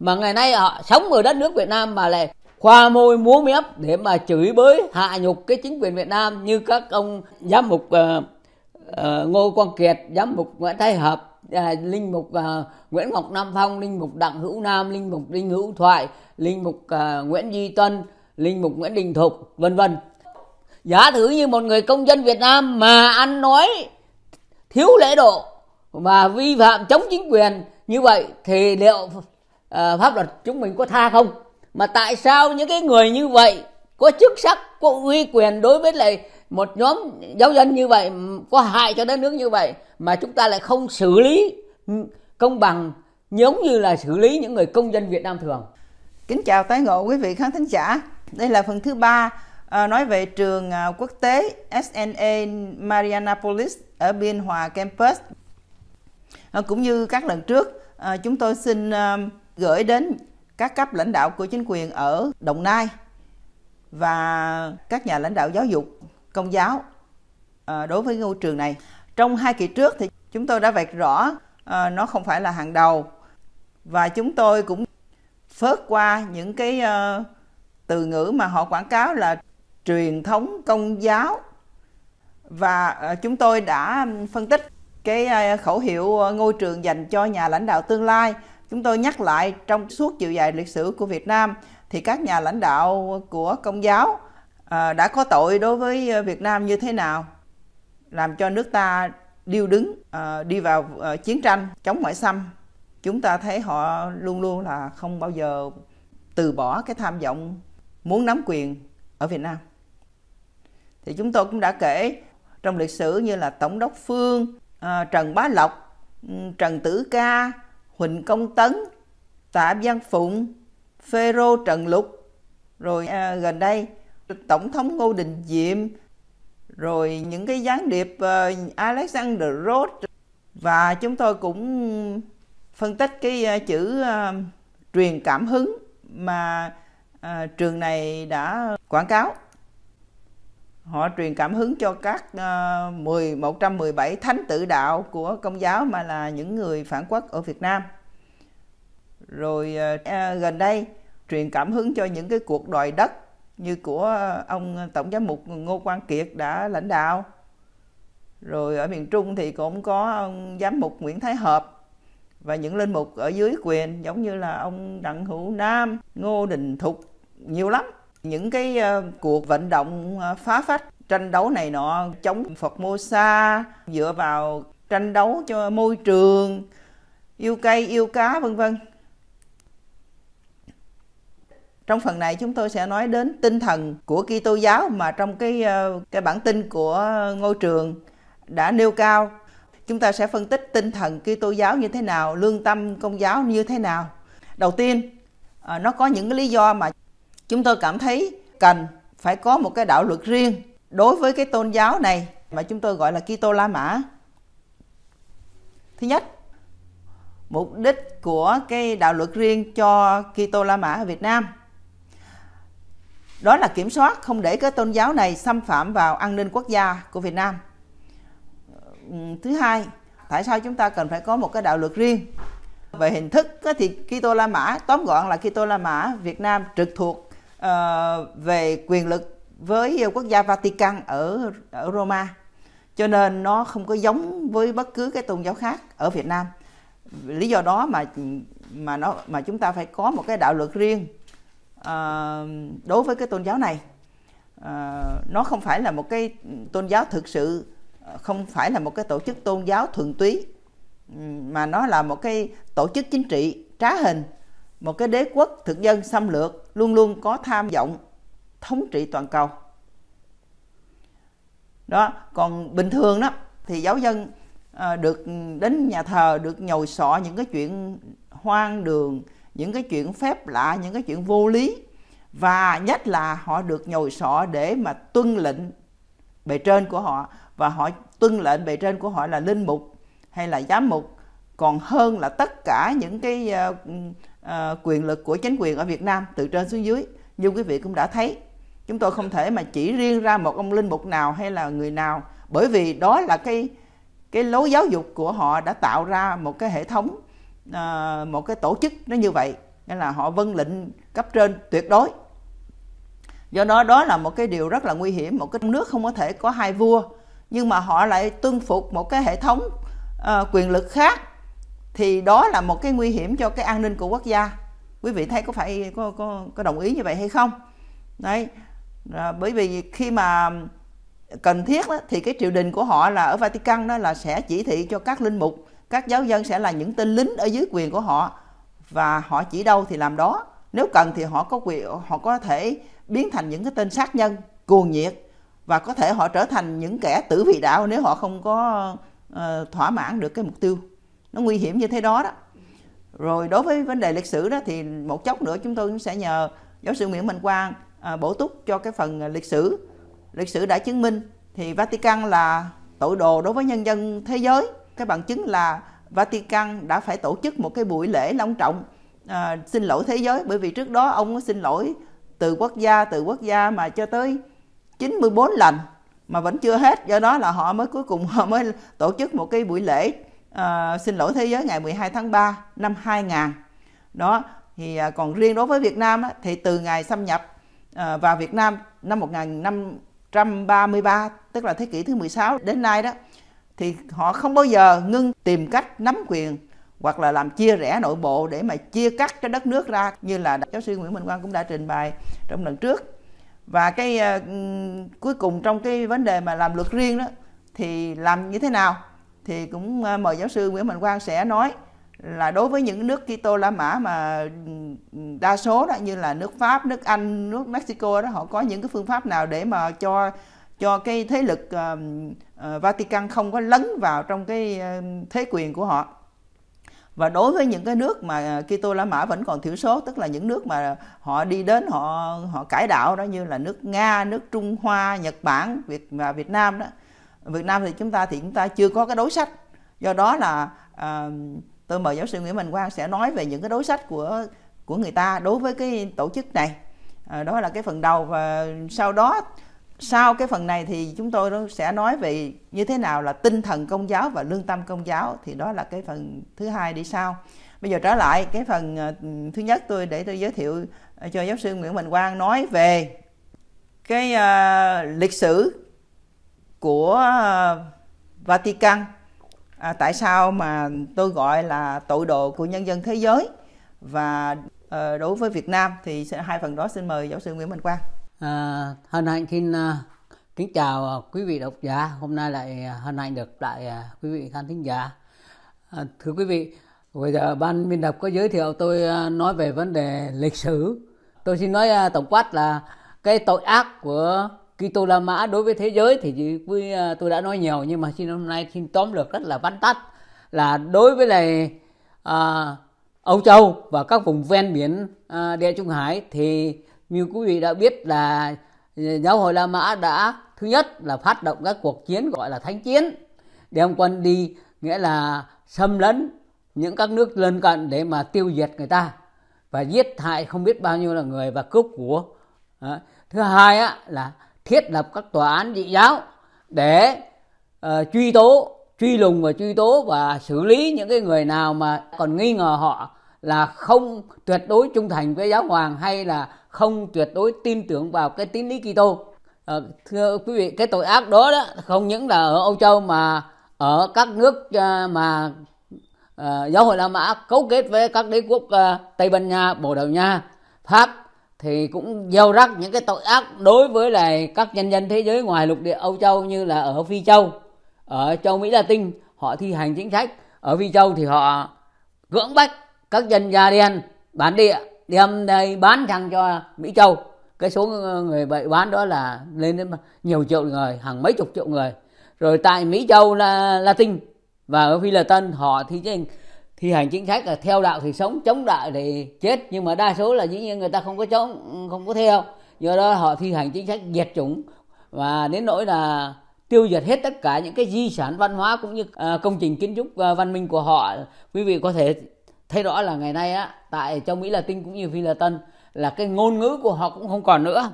mà ngày nay họ sống ở đất nước Việt Nam mà lại khoa môi múa mép để mà chửi bới hạ nhục cái chính quyền Việt Nam như các ông giám mục uh, uh, Ngô Quang Kiệt, giám mục Nguyễn Thái Hợp, uh, linh mục uh, Nguyễn Ngọc Nam Phong, linh mục Đặng Hữu Nam, linh mục Đinh Hữu Thoại, linh mục uh, Nguyễn Duy Tân, linh mục Nguyễn Đình Thục, vân vân. Giả thử như một người công dân Việt Nam mà ăn nói thiếu lễ độ và vi phạm chống chính quyền như vậy thì liệu Ờ, pháp luật chúng mình có tha không mà tại sao những cái người như vậy có chức sắc có uy quyền đối với lại một nhóm giáo dân như vậy có hại cho đất nước như vậy mà chúng ta lại không xử lý công bằng giống như là xử lý những người công dân Việt Nam thường. Kính chào tái ngộ quý vị khán thính giả. Đây là phần thứ ba à, nói về trường à, quốc tế SNA Marianapolis ở Biên Hòa Campus. À, cũng như các lần trước, à, chúng tôi xin à, gửi đến các cấp lãnh đạo của chính quyền ở Đồng Nai và các nhà lãnh đạo giáo dục công giáo ờ, đối với ngôi trường này. Trong hai kỳ trước thì chúng tôi đã vạch rõ ờ, nó không phải là hàng đầu và chúng tôi cũng phớt qua những cái ờ, từ ngữ mà họ quảng cáo là truyền thống công giáo và chúng tôi đã phân tích cái khẩu hiệu ngôi trường dành cho nhà lãnh đạo tương lai Chúng tôi nhắc lại trong suốt chiều dài lịch sử của Việt Nam thì các nhà lãnh đạo của công giáo à, đã có tội đối với à, Việt Nam như thế nào làm cho nước ta điêu đứng à, đi vào chiến tranh chống ngoại xâm. Chúng ta thấy họ luôn luôn là không bao giờ từ bỏ cái tham vọng muốn nắm quyền ở Việt Nam. Thì chúng tôi cũng đã kể trong lịch sử như là Tổng đốc Phương, Trần Bá Lộc, ừ, Trần Tử Ca, Huỳnh Công Tấn, Tạ Văn Phụng, Phêrô Trần Lục, rồi à, gần đây Tổng thống Ngô Đình Diệm, rồi những cái gián điệp à, Alexander Roth và chúng tôi cũng phân tích cái à, chữ à, truyền cảm hứng mà à, trường này đã quảng cáo họ truyền cảm hứng cho các uh, 10 117 thánh tử đạo của công giáo mà là những người phản quốc ở Việt Nam. Rồi uh, gần đây truyền cảm hứng cho những cái cuộc đòi đất như của ông tổng giám mục Ngô Quang Kiệt đã lãnh đạo. Rồi ở miền Trung thì cũng có ông giám mục Nguyễn Thái Hợp và những linh mục ở dưới quyền giống như là ông Đặng Hữu Nam, Ngô Đình Thục nhiều lắm những cái ờ, cuộc vận động ờ, phá phách tranh đấu này nọ chống Phật Mô Sa dựa vào tranh đấu cho môi trường yêu cây yêu cá vân vân trong phần này chúng tôi sẽ nói đến tinh thần của Kitô giáo mà trong cái ờ, cái bản tin của ngôi trường đã nêu cao chúng ta sẽ phân tích tinh thần Kitô giáo như thế nào lương tâm công giáo như thế nào đầu tiên nó có những cái lý do mà chúng tôi cảm thấy cần phải có một cái đạo luật riêng đối với cái tôn giáo này mà chúng tôi gọi là Kitô La Mã. Thứ nhất, mục đích của cái đạo luật riêng cho Kitô La Mã ở Việt Nam đó là kiểm soát không để cái tôn giáo này xâm phạm vào an ninh quốc gia của Việt Nam. Thứ hai, tại sao chúng ta cần phải có một cái đạo luật riêng? Về hình thức thì Kitô La Mã, tóm gọn là Kitô La Mã Việt Nam trực thuộc Ờ, về quyền lực với quốc gia Vatican ở ở Roma cho nên nó không có giống với bất cứ cái tôn giáo khác ở Việt Nam lý do đó mà mà nó mà chúng ta phải có một cái đạo luật riêng uh, đối với cái tôn giáo này uh, nó không phải là một cái tôn giáo thực sự không phải là một cái tổ chức tôn giáo thuần túy mà nó là một cái tổ chức chính trị trá hình một cái đế quốc thực dân xâm lược luôn luôn có tham vọng thống trị toàn cầu đó còn bình thường đó thì giáo dân à, được đến nhà thờ được nhồi sọ những cái chuyện hoang đường những cái chuyện phép lạ những cái chuyện vô lý và nhất là họ được nhồi sọ để mà tuân lệnh bề trên của họ và họ tuân lệnh bề trên của họ là linh mục hay là giám mục còn hơn là tất cả những cái ờ, uh, quyền lực của chính quyền ở Việt Nam từ trên xuống dưới như quý vị cũng đã thấy chúng tôi không thể mà chỉ riêng ra một ông linh mục nào hay là người nào bởi vì đó là cái cái lối giáo dục của họ đã tạo ra một cái hệ thống uh, một cái tổ chức nó như vậy nên là họ vâng lệnh cấp trên tuyệt đối do đó đó là một cái điều rất là nguy hiểm một cái nước không có thể có hai vua nhưng mà họ lại tuân phục một cái hệ thống uh, quyền lực khác thì đó là một cái nguy hiểm cho cái an ninh của quốc gia quý vị thấy có phải có có, có đồng ý như vậy hay không đấy bởi vì khi mà cần thiết đó, thì cái triều đình của họ là ở Vatican đó là sẽ chỉ thị cho các linh mục các giáo dân sẽ là những tên lính ở dưới quyền của họ và họ chỉ đâu thì làm đó nếu cần thì họ có quyền họ có thể biến thành những cái tên sát nhân cuồng nhiệt và có thể họ trở thành những kẻ tử vị đạo nếu họ không có uh, thỏa mãn được cái mục tiêu nó nguy hiểm như thế đó đó rồi đối với vấn đề lịch sử đó thì một chốc nữa chúng tôi cũng sẽ nhờ giáo sư Nguyễn Minh Quang à, bổ túc cho cái phần lịch sử lịch sử đã chứng minh thì Vatican là tội đồ đối với nhân dân thế giới cái bằng chứng là Vatican đã phải tổ chức một cái buổi lễ long trọng à, xin lỗi thế giới bởi vì trước đó ông xin lỗi từ quốc gia từ quốc gia mà cho tới 94 lần mà vẫn chưa hết do đó là họ mới cuối cùng họ mới tổ chức một cái buổi lễ à, xin lỗi thế giới ngày 12 tháng 3 năm 2000 đó thì à, còn riêng đối với Việt Nam á, thì từ ngày xâm nhập à, vào Việt Nam năm 1533 tức là thế kỷ thứ 16 đến nay đó thì họ không bao giờ ngưng tìm cách nắm quyền hoặc là làm chia rẽ nội bộ để mà chia cắt cái đất nước ra như là giáo sư Nguyễn Minh Quang cũng đã trình bày trong lần trước và cái uh, cuối cùng trong cái vấn đề mà làm luật riêng đó thì làm như thế nào thì cũng ờ, mời giáo sư Nguyễn Mạnh Quang sẽ nói là đối với những nước Kitô La Mã mà đa số đó như là nước Pháp, nước Anh, nước Mexico đó họ có những cái phương pháp nào để mà cho cho cái thế lực uh, Vatican không có lấn vào trong cái ờ, thế quyền của họ và đối với những cái nước mà Kitô La Mã vẫn còn thiểu số tức là những nước mà họ đi đến họ họ cải đạo đó như là nước Nga, nước Trung Hoa, Nhật Bản, Việt và Việt Nam đó Việt Nam thì chúng ta thì chúng ta chưa có cái đối sách do đó là à, tôi mời giáo sư Nguyễn Minh Quang sẽ nói về những cái đối sách của của người ta đối với cái tổ chức này à, đó là cái phần đầu và sau đó sau cái phần này thì chúng tôi sẽ nói về như thế nào là tinh thần công giáo và lương tâm công giáo thì đó là cái phần thứ hai đi sau bây giờ trở lại cái phần à, thứ nhất tôi để tôi giới thiệu à, cho giáo sư Nguyễn Minh Quang nói về cái uh, lịch sử của à, Vatican à, tại sao mà tôi gọi là tội đồ của nhân dân thế giới và à, đối với Việt Nam thì hai phần đó xin mời giáo sư Nguyễn Minh Quang à, hân hạnh xin à, kính chào à, quý vị độc giả hôm nay lại hân hạnh được lại quý vị khán thính giả à, thưa quý vị bây giờ ban biên tập có giới thiệu tôi nói về vấn đề lịch sử tôi xin nói tổng quát là cái tội ác của Kitô La Mã đối với thế giới thì với à, tôi đã nói nhiều nhưng mà xin hôm nay xin tóm lược rất là vắn tắt là đối với này à, Âu Châu và các vùng ven biển à, Địa Trung Hải thì như quý vị đã biết là à, giáo hội La Mã đã thứ nhất là phát động các cuộc chiến gọi là thánh chiến đem quân đi nghĩa là xâm lấn những các nước lân cận để mà tiêu diệt người ta và giết hại không biết bao nhiêu là người và cướp của à, thứ hai á, là thiết lập các tòa án dị giáo để uh, truy tố truy lùng và truy tố và xử lý những cái người nào mà còn nghi ngờ họ là không tuyệt đối trung thành với giáo hoàng hay là không tuyệt đối tin tưởng vào cái tín lý Kitô. À, thưa quý vị, cái tội ác đó, đó không những là ở Âu Châu mà ở các nước ờ, mà à, giáo hội La Mã cấu kết với các đế quốc à, Tây Ban Nha, Bồ Đào Nha, Pháp thì cũng gieo rắc những cái tội ác đối với lại các nhân dân thế giới ngoài lục địa Âu Châu như là ở Phi Châu, ở châu Mỹ Latin họ thi hành chính sách, ở Phi Châu thì họ cưỡng bách các dân da đen bán địa đem đây bán sang cho Mỹ Châu. Cái số người bị bán đó là lên đến nhiều triệu người, hàng mấy chục triệu người. Rồi tại Mỹ Châu là Latin và ở Phi Latin họ thi chính thi hành chính sách là theo đạo thì sống chống đạo thì chết nhưng mà đa số là dĩ nhiên người ta không có chống không có theo do đó họ thi hành chính sách diệt chủng và đến nỗi là tiêu diệt hết tất cả những cái di sản văn hóa cũng như à, công trình kiến trúc à, văn minh của họ quý vị có thể thấy rõ là ngày nay á tại châu mỹ latin cũng như phi tân là cái ngôn ngữ của họ cũng không còn nữa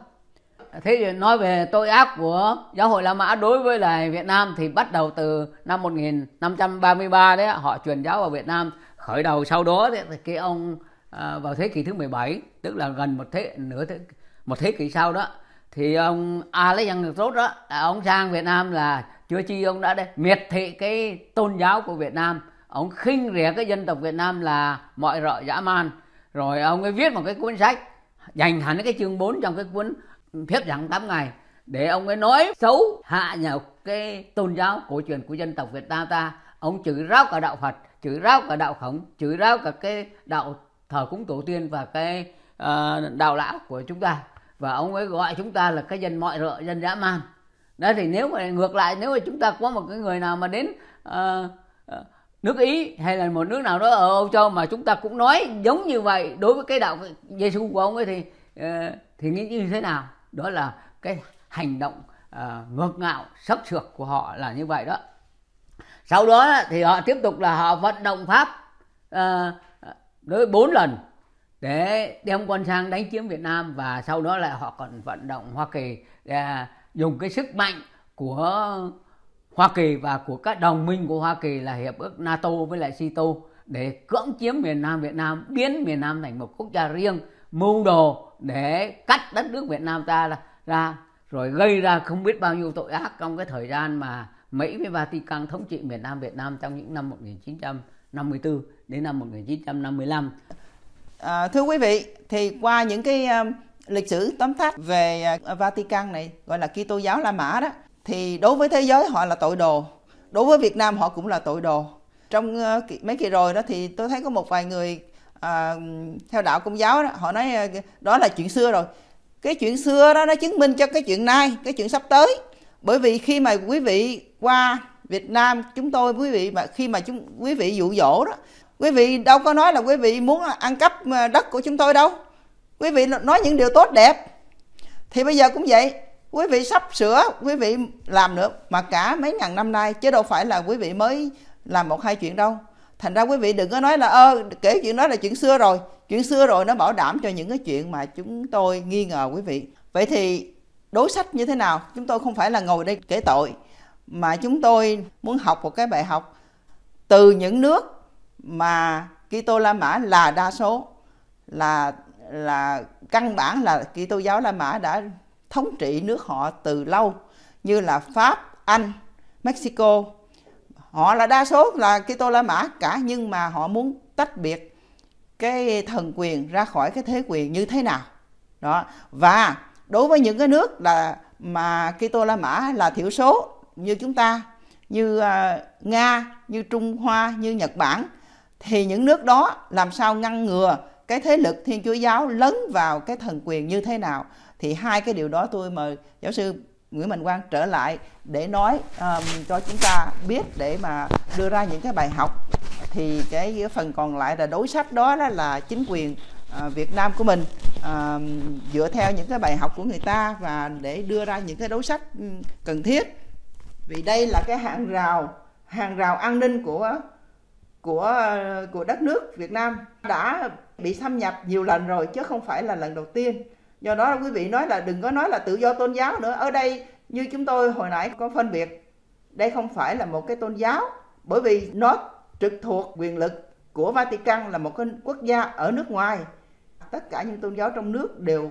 thế thì nói về tội ác của giáo hội La Mã đối với lại Việt Nam thì bắt đầu từ năm 1533 đấy họ truyền giáo vào Việt Nam khởi đầu sau đó thì cái ông à, vào thế kỷ thứ 17 tức là gần một thế nửa thế một thế kỷ sau đó thì ông a lấy được Tốt đó ông sang Việt Nam là chưa chi ông đã đấy miệt thị cái tôn giáo của Việt Nam ông khinh rẻ cái dân tộc Việt Nam là mọi rợ dã man rồi ông ấy viết một cái cuốn sách dành hẳn cái chương 4 trong cái cuốn thiết rằng 8 ngày để ông ấy nói xấu hạ nhục cái tôn giáo cổ truyền của dân tộc Việt Nam ta ông chửi ráo cả đạo Phật chửi ráo cả đạo khổng chửi ráo cả cái đạo thờ cúng tổ tiên và cái uh, đạo lão của chúng ta và ông ấy gọi chúng ta là cái dân mọi rợ dân dã man đó thì nếu mà ngược lại nếu mà chúng ta có một cái người nào mà đến uh, nước Ý hay là một nước nào đó ở Âu Châu mà chúng ta cũng nói giống như vậy đối với cái đạo Giêsu của ông ấy thì uh, thì nghĩ như thế nào đó là cái hành động à, ngược ngạo sấp sược của họ là như vậy đó sau đó thì họ tiếp tục là họ vận động pháp à, đối bốn lần để đem quân sang đánh chiếm Việt Nam và sau đó lại họ còn vận động Hoa Kỳ à, dùng cái sức mạnh của Hoa Kỳ và của các đồng minh của Hoa Kỳ là hiệp ước NATO với lại CITO để cưỡng chiếm miền Nam Việt Nam biến miền Nam thành một quốc gia riêng mưu đồ để cắt đất nước Việt Nam ta ra, ra rồi gây ra không biết bao nhiêu tội ác trong cái thời gian mà Mỹ với Vatican thống trị miền Nam Việt Nam trong những năm 1954 đến năm 1955. À, thưa quý vị, thì qua những cái um, lịch sử tóm tắt về uh, Vatican này gọi là Kitô giáo La Mã đó thì đối với thế giới họ là tội đồ, đối với Việt Nam họ cũng là tội đồ. Trong uh, mấy kỳ rồi đó thì tôi thấy có một vài người à, theo đạo công giáo đó, họ nói đó là chuyện xưa rồi cái chuyện xưa đó nó chứng minh cho cái chuyện nay cái chuyện sắp tới bởi vì khi mà quý vị qua Việt Nam chúng tôi quý vị mà khi mà chúng quý vị dụ dỗ đó quý vị đâu có nói là quý vị muốn ăn cắp ờ, đất của chúng tôi đâu quý vị nói những điều tốt đẹp thì bây giờ cũng vậy quý vị sắp sửa quý vị làm nữa mà cả mấy ngàn năm nay chứ đâu phải là quý vị mới làm một hai chuyện đâu thành ra quý vị đừng có nói là ơ kể chuyện đó là chuyện xưa rồi chuyện xưa rồi nó bảo đảm cho những cái chuyện mà chúng tôi nghi ngờ quý vị vậy thì đối sách như thế nào chúng tôi không phải là ngồi đây kể tội mà chúng tôi muốn học một cái bài học từ những nước mà Kitô La Mã là đa số là là căn bản là Kitô giáo La Mã đã thống trị nước họ từ lâu như là Pháp, Anh, Mexico, họ là đa số là Kitô La Mã cả nhưng mà họ muốn tách biệt cái thần quyền ra khỏi cái thế quyền như thế nào đó và đối với những cái nước là mà Kitô La Mã là thiểu số như chúng ta như uh, Nga như Trung Hoa như Nhật Bản thì những nước đó làm sao ngăn ngừa cái thế lực Thiên Chúa giáo lấn vào cái thần quyền như thế nào thì hai cái điều đó tôi mời giáo sư Nguyễn Mạnh Quang trở lại để nói um, cho chúng ta biết để mà đưa ra những cái bài học thì cái phần còn lại là đối sách đó, đó là chính quyền uh, Việt Nam của mình uh, dựa theo những cái bài học của người ta và để đưa ra những cái đối sách um, cần thiết vì đây là cái hàng rào hàng rào an ninh của của của đất nước Việt Nam đã bị xâm nhập nhiều lần rồi chứ không phải là lần đầu tiên do đó quý vị nói là đừng có nói là tự do tôn giáo nữa ở đây như chúng tôi hồi nãy có phân biệt đây không phải là một cái tôn giáo bởi vì nó trực thuộc quyền lực của Vatican là một cái quốc gia ở nước ngoài tất cả những tôn giáo trong nước đều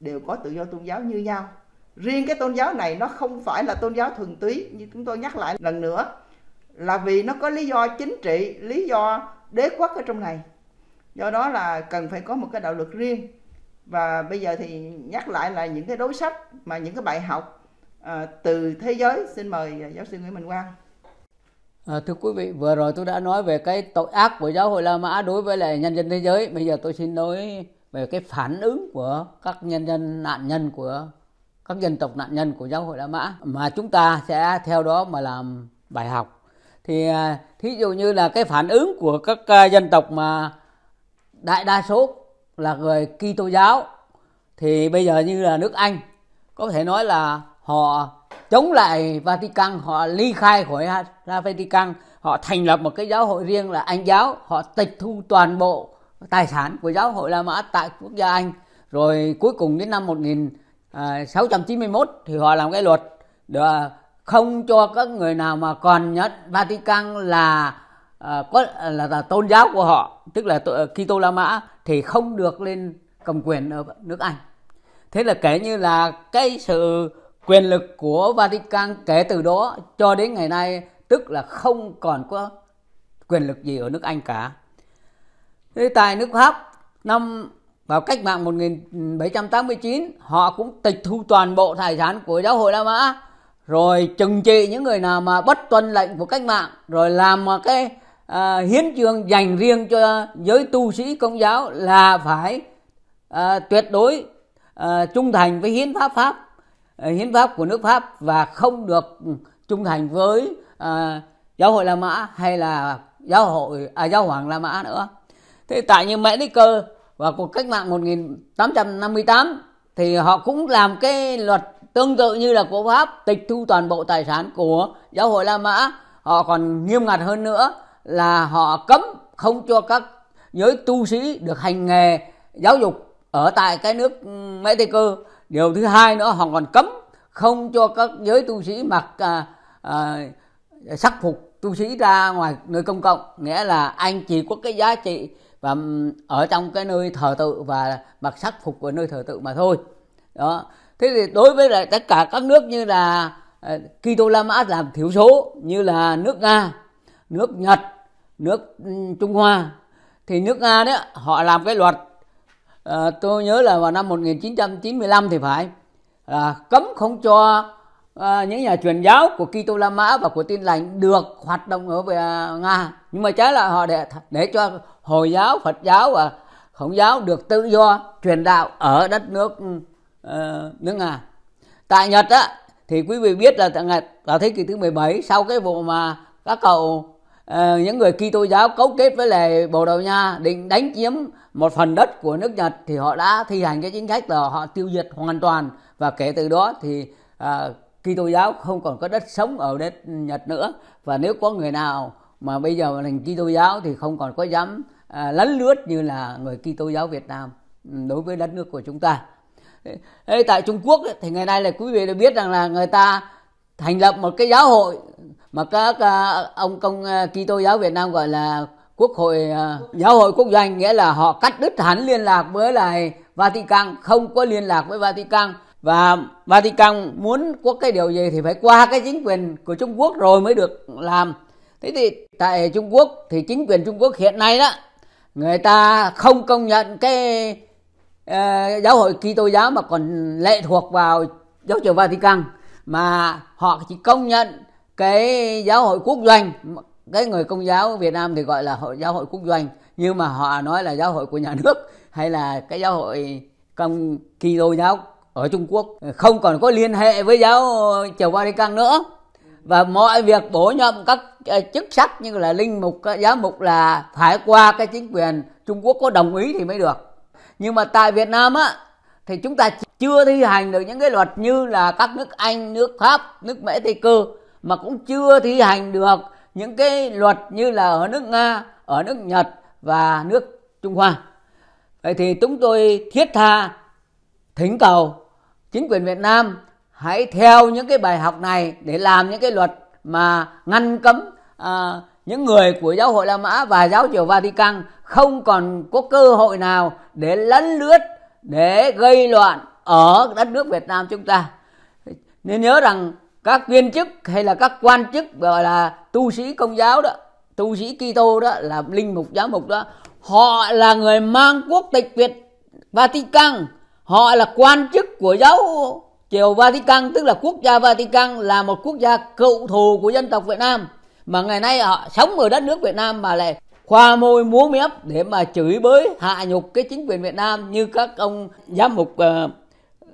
đều có tự do tôn giáo như nhau riêng cái tôn giáo này nó không phải là tôn giáo thuần túy như chúng tôi nhắc lại lần nữa là vì nó có lý do chính trị lý do đế quốc ở trong này do đó là cần phải có một cái đạo luật riêng và bây giờ thì nhắc lại là những cái đối sách mà những cái bài học à, từ thế giới xin mời à, giáo sư Nguyễn Minh Quang À, thưa quý vị, vừa rồi tôi đã nói về cái tội ác của giáo hội La Mã đối với lại nhân dân thế giới. Bây giờ tôi xin nói về cái phản ứng của các nhân dân nạn nhân của các dân tộc nạn nhân của giáo hội La Mã mà chúng ta sẽ theo đó mà làm bài học. Thì à, thí dụ như là cái phản ứng của các à, dân tộc mà đại đa số là người Kitô giáo thì bây giờ như là nước Anh có thể nói là họ chống lại Vatican, họ ly khai khỏi ra Vatican, họ thành lập một cái giáo hội riêng là Anh giáo, họ tịch thu toàn bộ tài sản của giáo hội La Mã tại quốc gia Anh. Rồi cuối cùng đến năm 1691 à, thì họ làm cái luật không cho các người nào mà còn nhất Vatican là à, có là, là tôn giáo của họ tức là Kitô La Mã thì không được lên cầm quyền ở nước Anh thế là kể như là cái sự quyền lực của Vatican kể từ đó cho đến ngày nay tức là không còn có quyền lực gì ở nước Anh cả thế tại nước Pháp năm vào cách mạng 1789 họ cũng tịch thu toàn bộ tài sản của giáo hội La Mã rồi trừng trị những người nào mà bất tuân lệnh của cách mạng rồi làm mà cái à, hiến trường dành riêng cho giới tu sĩ công giáo là phải à, tuyệt đối à, trung thành với hiến pháp pháp hiến pháp của nước pháp và không được trung thành với à, giáo hội la mã hay là giáo hội à, giáo hoàng la mã nữa thế tại như mẹ cơ và cuộc cách mạng 1858 thì họ cũng làm cái luật tương tự như là của pháp tịch thu toàn bộ tài sản của giáo hội la mã họ còn nghiêm ngặt hơn nữa là họ cấm không cho các giới tu sĩ được hành nghề giáo dục ở tại cái nước Mễ Tây Cơ. Điều thứ hai nữa họ còn cấm không cho các giới tu sĩ mặc à, à, sắc phục tu sĩ ra ngoài nơi công cộng nghĩa là anh chỉ có cái giá trị và ừ, ở trong cái nơi thờ tự và mặc sắc phục của nơi thờ tự mà thôi đó thế thì đối với lại tất cả các nước như là ờ, Kitô La Mã làm thiểu số như là nước Nga nước Nhật nước ừ, Trung Hoa thì nước Nga đó họ làm cái luật à, tôi nhớ là vào năm 1995 thì phải là cấm không cho à, những nhà truyền giáo của Kitô La Mã và của Tin lành được hoạt động ở về ờ, Nga nhưng mà trái lại họ để để cho hồi giáo Phật giáo và Khổng giáo được tự do truyền đạo ở đất nước uh, nước Nga tại Nhật á thì quý vị biết là tại vào thế kỷ thứ 17 sau cái vụ mà các cậu Ờ, những người Kitô giáo cấu kết với lại Bồ Đào Nha định đánh chiếm một phần đất của nước Nhật thì họ đã thi hành cái chính sách là họ tiêu diệt hoàn toàn và kể từ đó thì à, Kitô giáo không còn có đất sống ở đất Nhật nữa và nếu có người nào mà bây giờ thành Kitô giáo thì không còn có dám à, lấn lướt như là người Kitô giáo Việt Nam ừ, đối với đất nước của chúng ta. Ê, tại Trung Quốc ấy, thì ngày nay là quý vị đã biết rằng là người ta thành lập một cái giáo hội mà các à, ông công à, Kitô giáo Việt Nam gọi là quốc hội à, giáo hội quốc doanh nghĩa là họ cắt đứt hẳn liên lạc với lại Vatican không có liên lạc với Vatican và Vatican muốn có cái điều gì thì phải qua cái chính quyền của Trung Quốc rồi mới được làm thế thì tại Trung Quốc thì chính quyền Trung Quốc hiện nay đó người ta không công nhận cái uh, giáo hội Kitô giáo mà còn lệ thuộc vào giáo triều Vatican mà họ chỉ công nhận cái giáo hội quốc doanh cái người công giáo Việt Nam thì gọi là hội giáo hội quốc doanh nhưng mà họ nói là giáo hội của nhà nước hay là cái giáo hội công kỳ đô giáo ở Trung Quốc không còn có liên hệ với giáo triều Vatican nữa và mọi việc bổ nhiệm các à, chức sắc như là linh mục giáo mục là phải qua cái chính quyền Trung Quốc có đồng ý thì mới được nhưng mà tại Việt Nam á thì chúng ta chưa thi hành được những cái luật như là các nước Anh, nước Pháp, nước Mỹ Tây Cơ mà cũng chưa thi hành được những cái luật như là ở nước Nga, ở nước Nhật và nước Trung Hoa. Vậy thì chúng tôi thiết tha thỉnh cầu chính quyền Việt Nam hãy theo những cái bài học này để làm những cái luật mà ngăn cấm à, những người của giáo hội La Mã và giáo triều Vatican không còn có cơ hội nào để lấn lướt để gây loạn ở đất nước Việt Nam chúng ta. Nên nhớ rằng các viên chức hay là các quan chức gọi là tu sĩ công giáo đó tu sĩ Kitô đó là linh mục giáo mục đó họ là người mang quốc tịch Việt Vatican họ là quan chức của giáo triều Vatican tức là quốc gia Vatican là một quốc gia cựu thù của dân tộc Việt Nam mà ngày nay họ sống ở đất nước Việt Nam mà lại khoa môi múa mép để mà chửi bới hạ nhục cái chính quyền Việt Nam như các ông giám mục uh,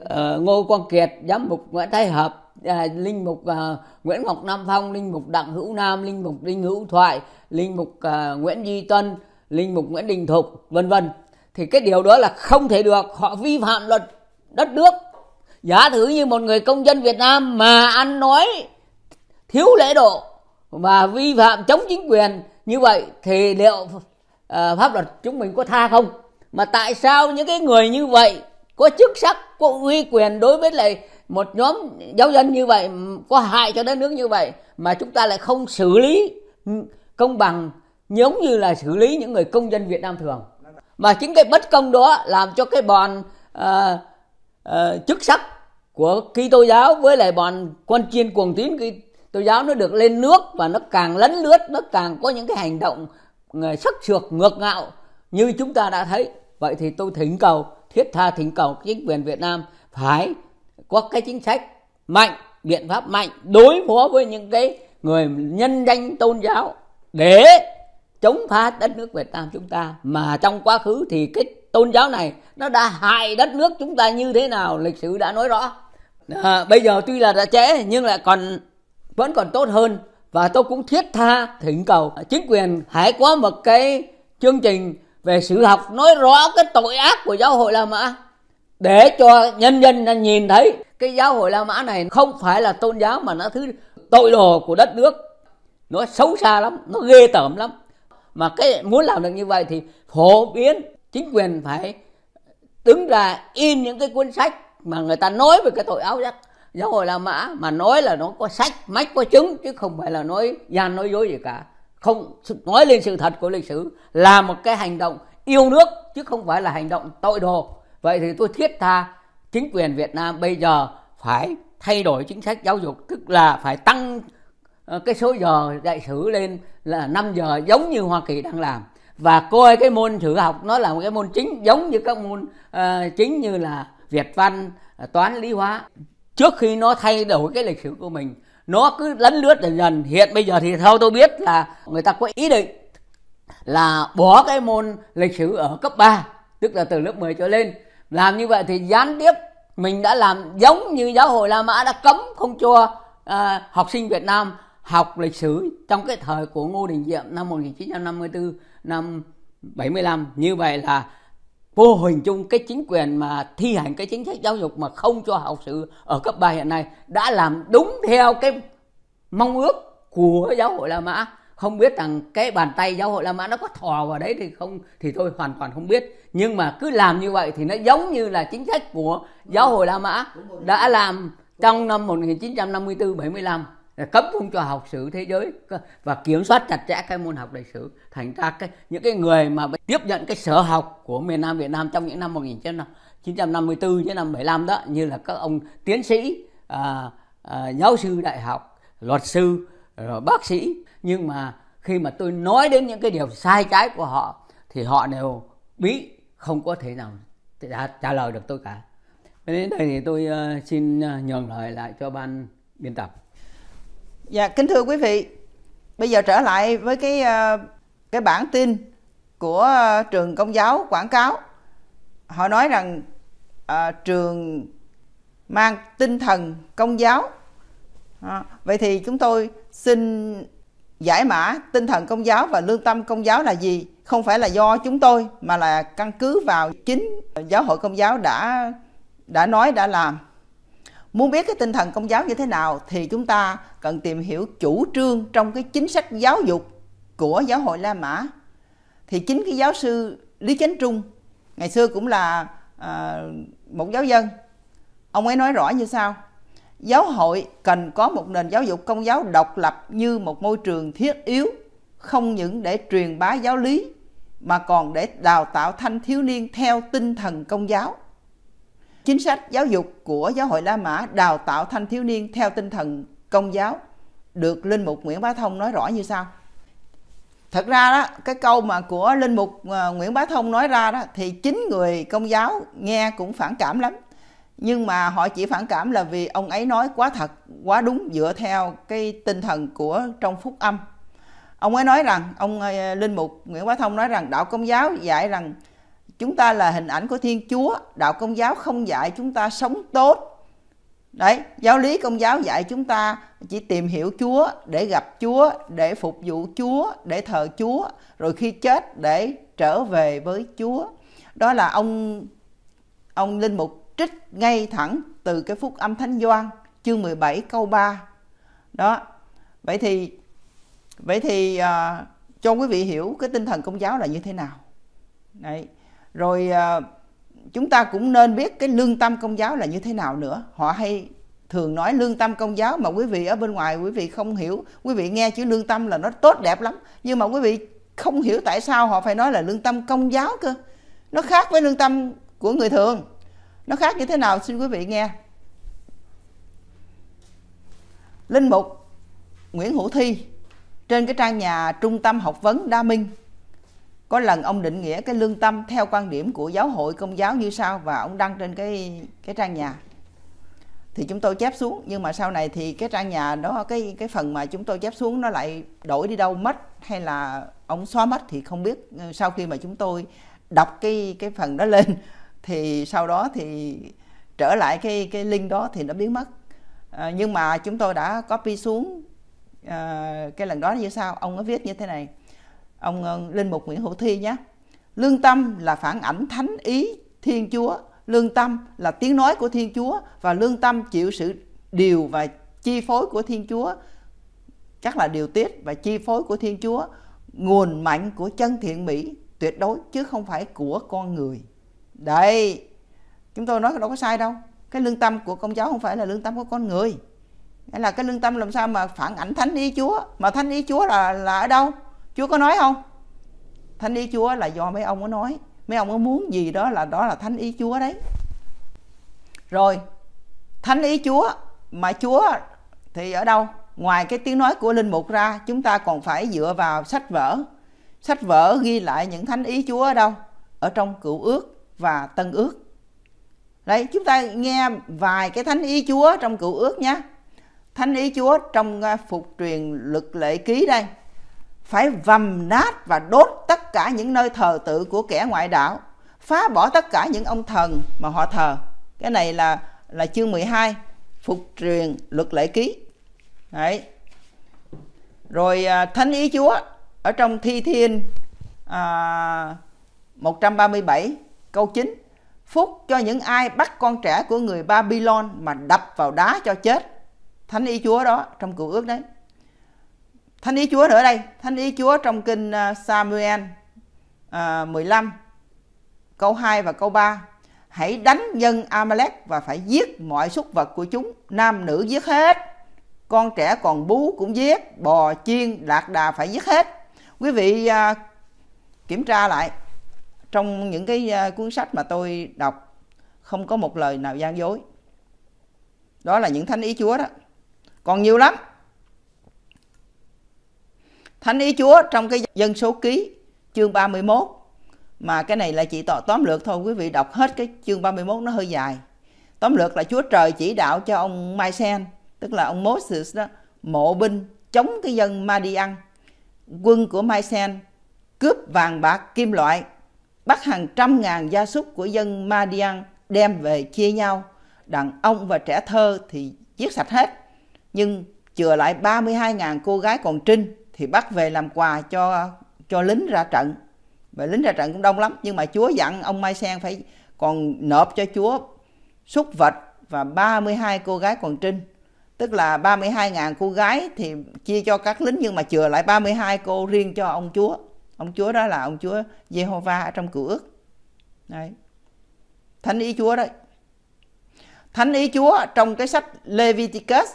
uh, Ngô Quang Kiệt giám mục Nguyễn Thái Hợp à, linh mục à, Nguyễn Ngọc Nam Phong, linh mục Đặng Hữu Nam, linh mục Đinh Hữu Thoại, linh mục à, Nguyễn Duy Tân, linh mục Nguyễn Đình Thục, vân vân. Thì cái điều đó là không thể được, họ vi phạm luật đất nước. Giả thử như một người công dân Việt Nam mà ăn nói thiếu lễ độ và vi phạm chống chính quyền như vậy thì liệu à, pháp luật chúng mình có tha không? Mà tại sao những cái người như vậy có chức sắc, có uy quyền đối với lại một nhóm giáo dân như vậy có hại cho đất nước như vậy mà chúng ta lại không xử lý công bằng giống như là xử lý những người công dân Việt Nam thường mà chính cái bất công đó làm cho cái bọn à, à, chức sắc của Kitô tô giáo với lại bọn quân chiên cuồng tín tô giáo nó được lên nước và nó càng lấn lướt nó càng có những cái hành động ờ, sắc sược ngược ngạo như chúng ta đã thấy vậy thì tôi thỉnh cầu thiết tha thỉnh cầu chính quyền Việt Nam phải có cái chính sách mạnh biện pháp mạnh đối phó với những cái người nhân danh tôn giáo để chống phá đất nước Việt Nam chúng ta mà trong quá khứ thì cái tôn giáo này nó đã hại đất nước chúng ta như thế nào lịch sử đã nói rõ à, bây giờ tuy là đã trễ nhưng lại còn vẫn còn tốt hơn và tôi cũng thiết tha thỉnh cầu chính quyền hãy có một cái chương trình về sự học nói rõ cái tội ác của giáo hội La Mã để cho nhân dân nhìn thấy cái giáo hội La Mã này không phải là tôn giáo mà nó thứ tội đồ của đất nước nó xấu xa lắm nó ghê tởm lắm mà cái muốn làm được như vậy thì phổ biến chính quyền phải đứng ra in những cái cuốn sách mà người ta nói về cái tội áo giác giáo hội La Mã mà nói là nó có sách mách có chứng chứ không phải là nói gian nói dối gì cả không nói lên sự thật của lịch sử là một cái hành động yêu nước chứ không phải là hành động tội đồ vậy thì tôi thiết tha chính quyền Việt Nam bây giờ phải thay đổi chính sách giáo dục tức là phải tăng ờ, cái số giờ dạy sử lên là 5 giờ giống như Hoa Kỳ đang làm và coi cái môn sử học nó là một cái môn chính giống như các môn uh, chính như là Việt văn, ờ, toán, lý hóa trước khi nó thay đổi cái lịch sử của mình nó cứ lấn lướt dần dần hiện bây giờ thì theo tôi biết là người ta có ý định là bỏ cái môn lịch sử ở cấp 3 tức là từ lớp 10 trở lên làm như vậy thì gián tiếp mình đã làm giống như giáo hội La Mã đã cấm không cho à, học sinh Việt Nam học lịch sử trong cái thời của Ngô Đình Diệm năm 1954 năm 75 như vậy là vô hình chung cái chính quyền mà thi hành cái chính sách giáo dục mà không cho học sự ở cấp 3 hiện nay đã làm đúng theo cái mong ước của giáo hội La Mã không biết rằng cái bàn tay giáo hội La Mã nó có thò vào đấy thì không thì tôi hoàn toàn không biết nhưng mà cứ làm như vậy thì nó giống như là chính sách của giáo hội La Mã đã làm trong năm 1954 75 cấm không cho học sử thế giới và kiểm soát chặt chẽ cái môn học lịch sử thành ra cái những cái người mà tiếp nhận cái sở học của miền Nam Việt Nam trong những năm 1954 đến năm 75 đó như là các ông tiến sĩ à, à, giáo sư đại học luật sư rồi bác sĩ nhưng mà khi mà tôi nói đến những cái điều sai trái của họ thì họ đều bí không có thể nào trả, trả lời được tôi cả đến đây thì tôi ờ, xin ờ, nhường lời lại cho ban biên tập dạ kính thưa quý vị bây giờ trở lại với cái ờ, cái bản tin của trường công giáo quảng cáo họ nói rằng à, trường mang tinh thần công giáo à, vậy thì chúng tôi xin giải mã tinh thần công giáo và lương tâm công giáo là gì không phải là do chúng tôi mà là căn cứ vào chính giáo hội công giáo đã đã nói đã làm muốn biết cái tinh thần công giáo như thế nào thì chúng ta cần tìm hiểu chủ trương trong cái chính sách giáo dục của giáo hội La Mã thì chính cái giáo sư Lý Chánh Trung ngày xưa cũng là à, một giáo dân ông ấy nói rõ như sau giáo hội cần có một nền giáo dục công giáo độc lập như một môi trường thiết yếu, không những để truyền bá giáo lý mà còn để đào tạo thanh thiếu niên theo tinh thần công giáo. Chính sách giáo dục của giáo hội La Mã đào tạo thanh thiếu niên theo tinh thần công giáo được Linh Mục Nguyễn Bá Thông nói rõ như sau. Thật ra đó, cái câu mà của Linh Mục à, Nguyễn Bá Thông nói ra đó thì chính người công giáo nghe cũng phản cảm lắm nhưng mà họ chỉ phản cảm là vì ông ấy nói quá thật quá đúng dựa theo cái tinh thần của trong phúc âm ông ấy nói rằng ông ờ, linh mục nguyễn bá thông nói rằng đạo công giáo dạy rằng chúng ta là hình ảnh của thiên chúa đạo công giáo không dạy chúng ta sống tốt đấy giáo lý công giáo dạy chúng ta chỉ tìm hiểu chúa để gặp chúa để phục vụ chúa để thờ chúa rồi khi chết để trở về với chúa đó là ông ông linh mục trích ngay thẳng từ cái phúc âm Thánh Doan chương 17 câu 3. Đó. Vậy thì vậy thì à, cho quý vị hiểu cái tinh thần công giáo là như thế nào. Đấy. Rồi à, chúng ta cũng nên biết cái lương tâm công giáo là như thế nào nữa. Họ hay thường nói lương tâm công giáo mà quý vị ở bên ngoài quý vị không hiểu, quý vị nghe chữ lương tâm là nó tốt đẹp lắm, nhưng mà quý vị không hiểu tại sao họ phải nói là lương tâm công giáo cơ. Nó khác với lương tâm của người thường nó khác như thế nào xin quý vị nghe Linh mục Nguyễn Hữu Thi Trên cái trang nhà Trung tâm học vấn Đa Minh Có lần ông định nghĩa cái lương tâm Theo quan điểm của giáo hội công giáo như sau Và ông đăng trên cái cái trang nhà thì chúng tôi chép xuống nhưng mà sau này thì cái trang nhà đó cái cái phần mà chúng tôi chép xuống nó lại đổi đi đâu mất hay là ông xóa mất thì không biết ừ, sau khi mà chúng tôi đọc cái cái phần đó lên thì sau đó thì trở lại cái cái link đó thì nó biến mất à, nhưng mà chúng tôi đã copy xuống à, cái lần đó như sau ông có viết như thế này ông ờ, linh mục nguyễn hữu thi nhé lương tâm là phản ảnh thánh ý thiên chúa lương tâm là tiếng nói của thiên chúa và lương tâm chịu sự điều và chi phối của thiên chúa chắc là điều tiết và chi phối của thiên chúa nguồn mạnh của chân thiện mỹ tuyệt đối chứ không phải của con người đây chúng tôi nói đâu có sai đâu cái lương tâm của công giáo không phải là lương tâm của con người Nghĩa là cái lương tâm làm sao mà phản ảnh thánh ý Chúa Mà thánh ý Chúa là là ở đâu Chúa có nói không Thánh ý Chúa là do mấy ông có nói Mấy ông có muốn gì đó là đó là thánh ý Chúa đấy Rồi Thánh ý Chúa Mà Chúa thì ở đâu Ngoài cái tiếng nói của Linh Mục ra Chúng ta còn phải dựa vào sách vở Sách vở ghi lại những thánh ý Chúa ở đâu Ở trong cựu ước và tân ước đấy chúng ta nghe vài cái thánh ý chúa trong cựu ước nhé thánh ý chúa trong à, phục truyền luật lệ ký đây phải vầm nát và đốt tất cả những nơi thờ tự của kẻ ngoại đạo phá bỏ tất cả những ông thần mà họ thờ cái này là là chương 12 phục truyền luật lệ ký đấy rồi à, thánh ý chúa ở trong thi thiên à, 137 Câu 9 Phúc cho những ai bắt con trẻ của người Babylon mà đập vào đá cho chết. Thánh ý Chúa đó trong cựu ước đấy. Thánh ý Chúa nữa đây. Thánh ý Chúa trong kinh à, Samuel à, 15 câu 2 và câu 3. Hãy đánh dân Amalek và phải giết mọi súc vật của chúng, nam nữ giết hết. Con trẻ còn bú cũng giết, bò chiên, lạc đà phải giết hết. Quý vị à, kiểm tra lại trong những cái à, cuốn sách mà tôi đọc không có một lời nào gian dối đó là những thánh ý chúa đó còn nhiều lắm thánh ý chúa trong cái dân số ký chương 31 mà cái này là chỉ tỏ tóm lược thôi quý vị đọc hết cái chương 31 nó hơi dài tóm lược là chúa trời chỉ đạo cho ông mai sen tức là ông moses đó mộ binh chống cái dân madian quân của mai sen cướp vàng bạc kim loại bắt hàng trăm ngàn gia súc của dân Madian đem về chia nhau. Đàn ông và trẻ thơ thì giết sạch hết, nhưng chừa lại 32.000 cô gái còn trinh thì bắt về làm quà cho cho lính ra trận. Và lính ra trận cũng đông lắm, nhưng mà Chúa dặn ông Mai Sen phải còn nộp cho Chúa súc vật và 32 cô gái còn trinh. Tức là 32.000 cô gái thì chia cho các lính nhưng mà chừa lại 32 cô riêng cho ông Chúa ông Chúa đó là ông Chúa Jehovah ở trong cựu ước đấy thánh ý Chúa đấy thánh ý Chúa trong cái sách Leviticus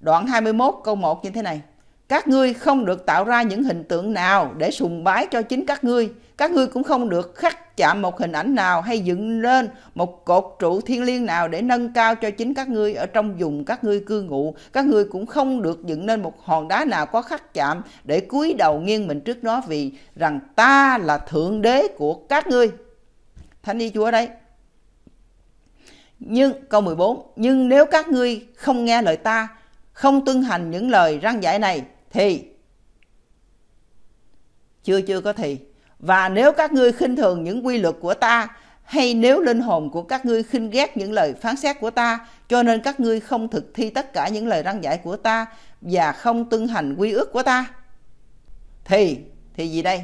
đoạn 21 câu 1 như thế này các ngươi không được tạo ra những hình tượng nào để sùng bái cho chính các ngươi các ngươi cũng không được khắc chạm một hình ảnh nào hay dựng lên một cột trụ thiên liêng nào để nâng cao cho chính các ngươi ở trong vùng các ngươi cư ngụ. Các ngươi cũng không được dựng lên một hòn đá nào có khắc chạm để cúi đầu nghiêng mình trước nó vì rằng ta là thượng đế của các ngươi. Thánh y chúa đấy. Nhưng câu 14, nhưng nếu các ngươi không nghe lời ta, không tuân hành những lời răng giải này thì chưa chưa có thì và nếu các ngươi khinh thường những quy luật của ta, hay nếu linh hồn của các ngươi khinh ghét những lời phán xét của ta, cho nên các ngươi không thực thi tất cả những lời răng giải của ta và không tuân hành quy ước của ta. Thì, thì gì đây?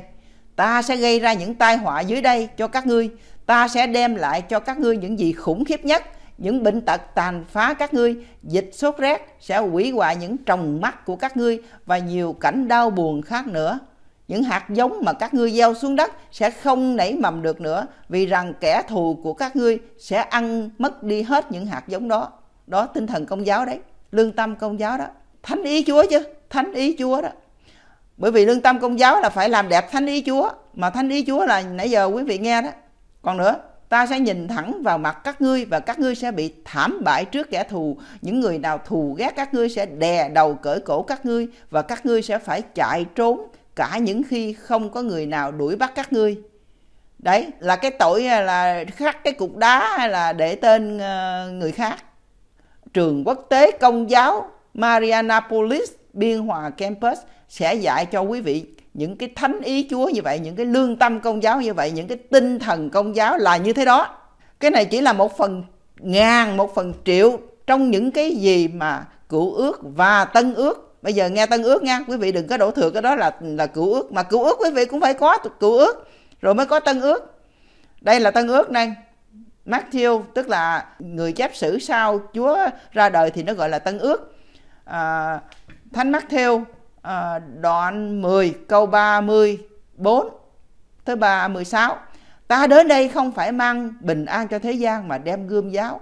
Ta sẽ gây ra những tai họa dưới đây cho các ngươi, ta sẽ đem lại cho các ngươi những gì khủng khiếp nhất, những bệnh tật tàn phá các ngươi, dịch sốt rét sẽ hủy hoại những tròng mắt của các ngươi và nhiều cảnh đau buồn khác nữa những hạt giống mà các ngươi gieo xuống đất sẽ không nảy mầm được nữa vì rằng kẻ thù của các ngươi sẽ ăn mất đi hết những hạt giống đó đó tinh thần công giáo đấy lương tâm công giáo đó thánh ý chúa chứ thánh ý chúa đó bởi vì lương tâm công giáo là phải làm đẹp thánh ý chúa mà thánh ý chúa là nãy giờ quý vị nghe đó còn nữa ta sẽ nhìn thẳng vào mặt các ngươi và các ngươi sẽ bị thảm bại trước kẻ thù những người nào thù ghét các ngươi sẽ đè đầu cởi cổ các ngươi và các ngươi sẽ phải chạy trốn cả những khi không có người nào đuổi bắt các ngươi đấy là cái tội à, là khắc cái cục đá hay là để tên ờ, người khác trường quốc tế công giáo Marianapolis biên hòa campus sẽ dạy cho quý vị những cái thánh ý Chúa như vậy, những cái lương tâm công giáo như vậy, những cái tinh thần công giáo là như thế đó. Cái này chỉ là một phần ngàn, một phần triệu trong những cái gì mà cựu ước và tân ước bây giờ nghe tân ước nha quý vị đừng có đổ thừa cái đó là là cựu ước mà cựu ước quý vị cũng phải có cựu ước rồi mới có tân ước đây là tân ước này Matthew tức là người chép sử sau Chúa ra đời thì nó gọi là tân ước à, Thánh Matthew à, đoạn 10 câu 34 tới 36 ta đến đây không phải mang bình an cho thế gian mà đem gươm giáo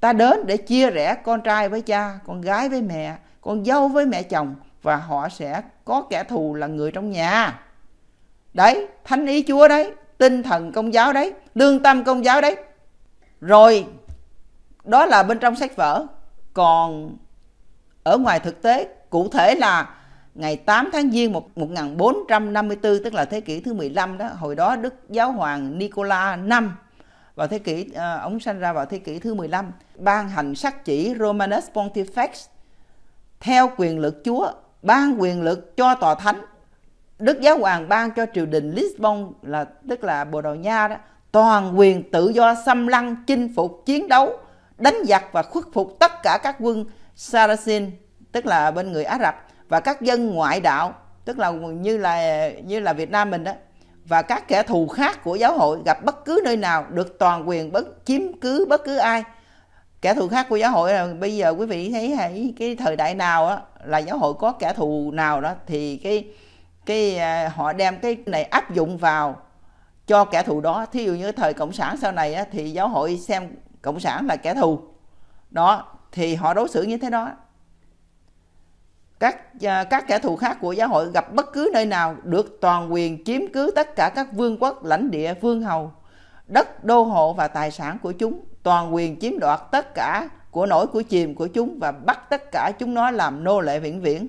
ta đến để chia rẽ con trai với cha con gái với mẹ con dâu với mẹ chồng và họ sẽ có kẻ thù là người trong nhà. Đấy, thánh ý Chúa đấy, tinh thần công giáo đấy, lương tâm công giáo đấy. Rồi, đó là bên trong sách vở. Còn ở ngoài thực tế, cụ thể là ngày 8 tháng Giêng 1454, tức là thế kỷ thứ 15 đó, hồi đó Đức Giáo hoàng Nicola V vào thế kỷ, ờ, ông sanh ra vào thế kỷ thứ 15, ban hành sắc chỉ Romanus Pontifex theo quyền lực Chúa ban quyền lực cho tòa thánh Đức Giáo Hoàng ban cho triều đình Lisbon là tức là Bồ Đào Nha đó toàn quyền tự do xâm lăng chinh phục chiến đấu đánh giặc và khuất phục tất cả các quân Saracen tức là bên người Ả Rập và các dân ngoại đạo tức là như là như là Việt Nam mình đó và các kẻ thù khác của giáo hội gặp bất cứ nơi nào được toàn quyền bất chiếm cứ bất cứ ai kẻ thù khác của giáo hội là bây giờ quý vị thấy hãy cái thời đại nào đó, là giáo hội có kẻ thù nào đó thì cái cái à, họ đem cái này áp dụng vào cho kẻ thù đó thí dụ như thời cộng sản sau này á, thì giáo hội xem cộng sản là kẻ thù đó thì họ đối xử như thế đó các à, các kẻ thù khác của giáo hội gặp bất cứ nơi nào được toàn quyền chiếm cứ tất cả các vương quốc lãnh địa vương hầu đất đô hộ và tài sản của chúng toàn quyền chiếm đoạt tất cả của nổi của chìm của chúng và bắt tất cả chúng nó làm nô lệ vĩnh viễn.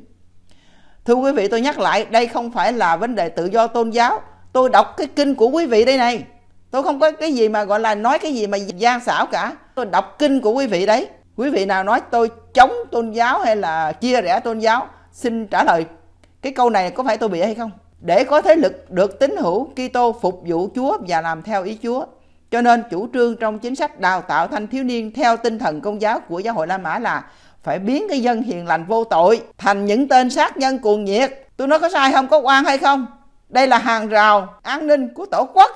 Thưa quý vị tôi nhắc lại đây không phải là vấn đề tự do tôn giáo. Tôi đọc cái kinh của quý vị đây này. Tôi không có cái gì mà gọi là nói cái gì mà gian xảo cả. Tôi đọc kinh của quý vị đấy. Quý vị nào nói tôi chống tôn giáo hay là chia rẽ tôn giáo xin trả lời. Cái câu này có phải tôi bị hay không? Để có thế lực được tín hữu, Kitô phục vụ Chúa và làm theo ý Chúa cho nên chủ trương trong chính sách đào tạo thanh thiếu niên theo tinh thần công giáo của giáo hội La Mã là phải biến cái dân hiền lành vô tội thành những tên sát nhân cuồng nhiệt. Tôi nói có sai không, có oan hay không? Đây là hàng rào an ninh của tổ quốc,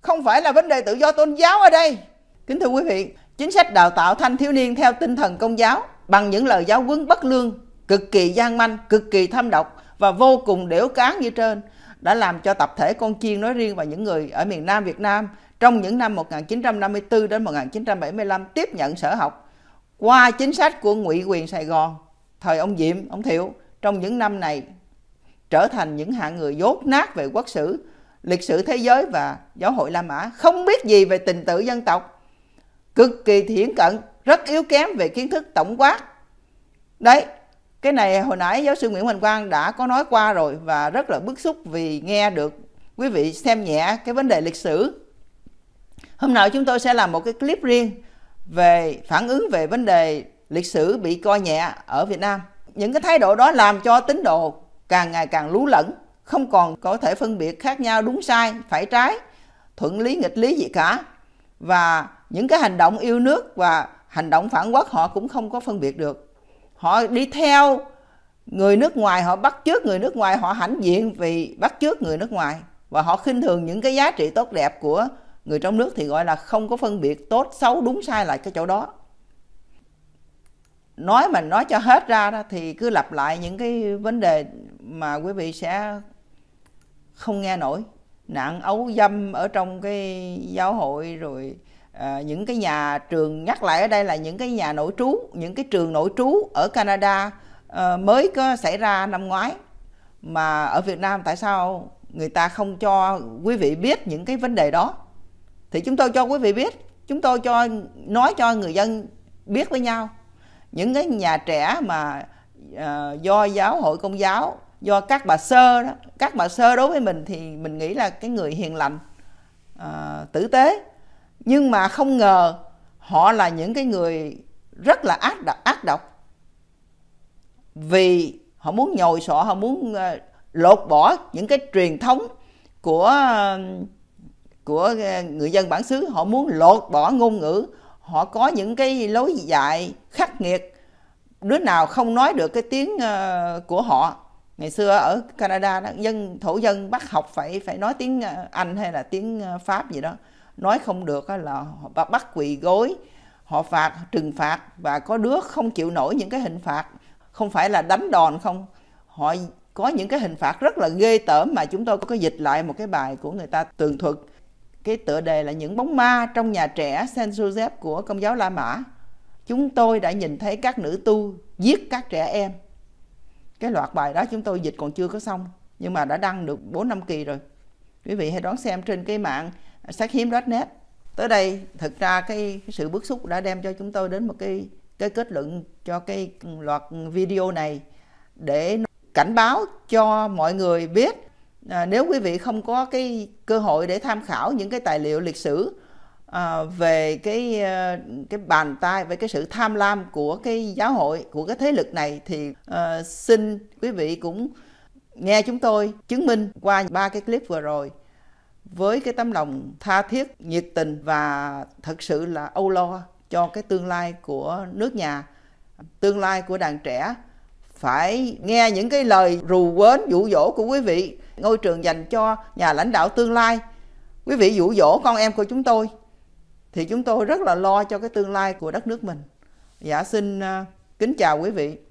không phải là vấn đề tự do tôn giáo ở đây. Kính thưa quý vị, chính sách đào tạo thanh thiếu niên theo tinh thần công giáo bằng những lời giáo huấn bất lương, cực kỳ gian manh, cực kỳ thâm độc và vô cùng đểu cán như trên đã làm cho tập thể con chiên nói riêng và những người ở miền Nam Việt Nam trong những năm 1954 đến 1975 tiếp nhận sở học qua chính sách của ngụy quyền Sài Gòn thời ông Diệm, ông Thiệu trong những năm này trở thành những hạng người dốt nát về quốc sử, lịch sử thế giới và giáo hội La Mã, không biết gì về tình tự dân tộc, cực kỳ thiển cận, rất yếu kém về kiến thức tổng quát. Đấy, cái này hồi nãy giáo sư Nguyễn Hoành Quang đã có nói qua rồi và rất là bức xúc vì nghe được quý vị xem nhẹ cái vấn đề lịch sử Hôm nào chúng tôi sẽ làm một cái clip riêng về phản ứng về vấn đề lịch sử bị coi nhẹ ở Việt Nam. Những cái thái độ đó làm cho tín đồ càng ngày càng lú lẫn, không còn có thể phân biệt khác nhau đúng sai, phải trái, thuận lý nghịch lý gì cả. Và những cái hành động yêu nước và hành động phản quốc họ cũng không có phân biệt được. Họ đi theo người nước ngoài, họ bắt chước người nước ngoài, họ hãnh diện vì bắt chước người nước ngoài và họ khinh thường những cái giá trị tốt đẹp của người trong nước thì gọi là không có phân biệt tốt xấu đúng sai lại cái chỗ đó nói mà nói cho hết ra đó thì cứ lặp lại những cái vấn đề mà quý vị sẽ không nghe nổi nạn ấu dâm ở trong cái giáo hội rồi à, những cái nhà trường nhắc lại ở đây là những cái nhà nội trú những cái trường nội trú ở Canada à, mới có xảy ra năm ngoái mà ở Việt Nam tại sao người ta không cho quý vị biết những cái vấn đề đó thì chúng tôi cho quý vị biết chúng tôi cho nói cho người dân biết với nhau những cái nhà trẻ mà uh, do giáo hội công giáo do các bà sơ đó các bà sơ đối với mình thì mình nghĩ là cái người hiền lành uh, tử tế nhưng mà không ngờ họ là những cái người rất là ác độc, ác độc vì họ muốn nhồi sọ họ muốn uh, lột bỏ những cái truyền thống của uh, của ờ, người dân bản xứ họ muốn lột bỏ ngôn ngữ họ có những cái lối dạy khắc nghiệt đứa nào không nói được cái tiếng ờ, của họ ngày xưa ở Canada đó, dân thổ dân bắt học phải phải nói tiếng ờ, Anh hay là tiếng Pháp gì đó nói không được là họ bắt quỳ gối họ phạt trừng phạt và có đứa không chịu nổi những cái hình phạt không phải là đánh đòn không họ có những cái hình phạt rất là ghê tởm mà chúng tôi có dịch lại một cái bài của người ta tường thuật cái tựa đề là những bóng ma trong nhà trẻ Saint Joseph của Công giáo La Mã. Chúng tôi đã nhìn thấy các nữ tu giết các trẻ em. Cái loạt bài đó chúng tôi dịch còn chưa có xong nhưng mà đã đăng được 4 năm kỳ rồi. Quý vị hãy đón xem trên cái mạng sách hiếm.net. Tới đây thực ra cái, cái sự bức xúc đã đem cho chúng tôi đến một cái cái kết luận cho cái loạt video này để cảnh báo cho mọi người biết à, nếu quý vị không có cái cơ hội để tham khảo những cái tài liệu lịch sử à, về cái ờ, cái bàn tay về cái sự tham lam của cái giáo hội của cái thế lực này thì à, xin quý vị cũng nghe chúng tôi chứng minh qua ba cái clip vừa rồi với cái tấm lòng tha thiết nhiệt tình và thật sự là âu lo cho cái tương lai của nước nhà tương lai của đàn trẻ phải nghe những cái lời rù quến dụ dỗ của quý vị ngôi trường dành cho nhà lãnh đạo tương lai quý vị dụ dỗ con em của chúng tôi thì chúng tôi rất là lo cho cái tương lai của đất nước mình dạ xin à, kính chào quý vị